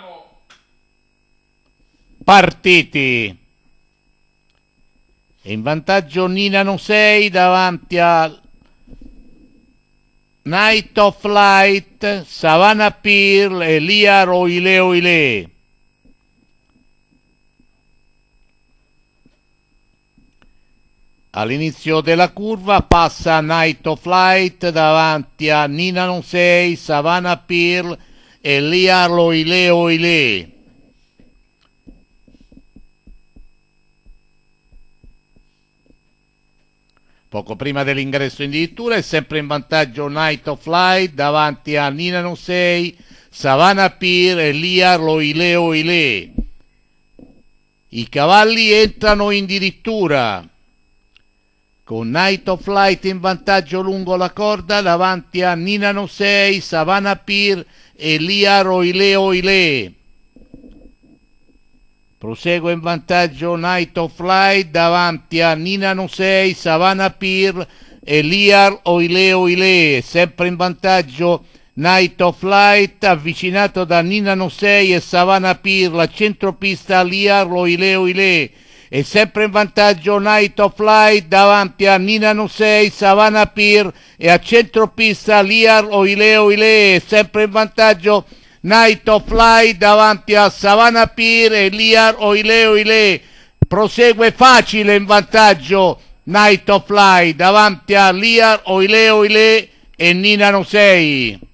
siamo partiti. E in vantaggio Nina non sei davanti a Night of Light, Savannah Pearl e Lia Roile Oile. All'inizio della curva passa Night of Light davanti a Nina Non Sei, Savannah Pearl Elia Ileo Ile. Poco prima dell'ingresso in dirittura è sempre in vantaggio Night of Light davanti a Nina Nusei, Savana Pir e Lia Loile Oile. I cavalli entrano in dirittura con Night of Light in vantaggio lungo la corda davanti a Nina Nosei, Savannah Pir e Lia Roile Oile. Prosegue in vantaggio Night of Light davanti a Nina Nosei, Savannah Pir e Liar Oile Oile, sempre in vantaggio Night of Light avvicinato da Nina Nosei e Savannah Pir, la centropista Liar Oile Oile e sempre in vantaggio Night of Light davanti a Nina Nusei, Savannah Pir e a centropista Liar Oileo Ile e sempre in vantaggio Night of Light davanti a Savannah Pir e Liar Oileo Ile prosegue facile in vantaggio Night of Light davanti a Liar Oileo Ile e Nina Nusei.